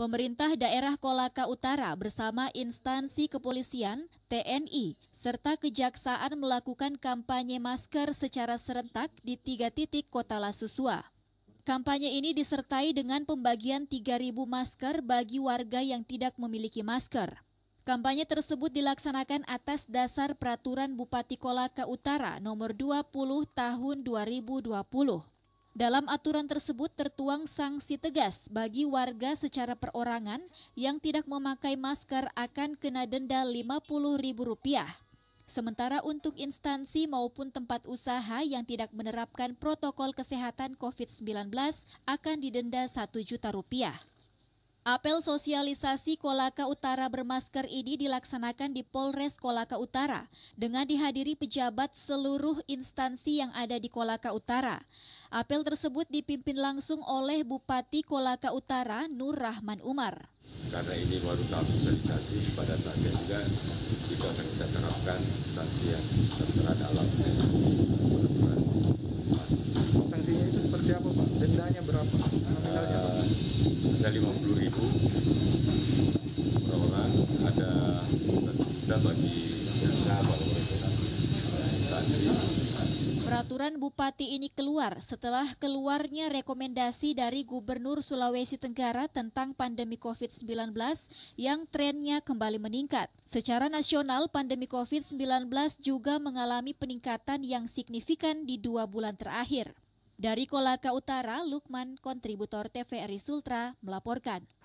Pemerintah daerah Kolaka Utara bersama instansi kepolisian, TNI, serta kejaksaan melakukan kampanye masker secara serentak di tiga titik kota Lasusua. Kampanye ini disertai dengan pembagian 3.000 masker bagi warga yang tidak memiliki masker. Kampanye tersebut dilaksanakan atas dasar peraturan Bupati Kolaka Utara nomor 20 tahun 2020. Dalam aturan tersebut tertuang sanksi tegas bagi warga secara perorangan yang tidak memakai masker akan kena denda Rp50.000. Sementara untuk instansi maupun tempat usaha yang tidak menerapkan protokol kesehatan COVID-19 akan didenda Rp1 juta rupiah. Apel sosialisasi Kolaka Utara bermasker ini dilaksanakan di Polres Kolaka Utara dengan dihadiri pejabat seluruh instansi yang ada di Kolaka Utara. Apel tersebut dipimpin langsung oleh Bupati Kolaka Utara Nur Rahman Umar. Karena ini baru tahap sosialisasi, pada saatnya juga kita akan kita terapkan sanksi yang terhadap Sanksinya itu seperti apa Pak? Dendanya berapa? Nominalnya berapa? Eh, ada 50 ibu perorangan ada kita bagi Peraturan Bupati ini keluar setelah keluarnya rekomendasi dari Gubernur Sulawesi Tenggara tentang pandemi COVID-19 yang trennya kembali meningkat. Secara nasional, pandemi COVID-19 juga mengalami peningkatan yang signifikan di dua bulan terakhir. Dari Kolaka Utara, Lukman, kontributor TVRI Sultra, melaporkan.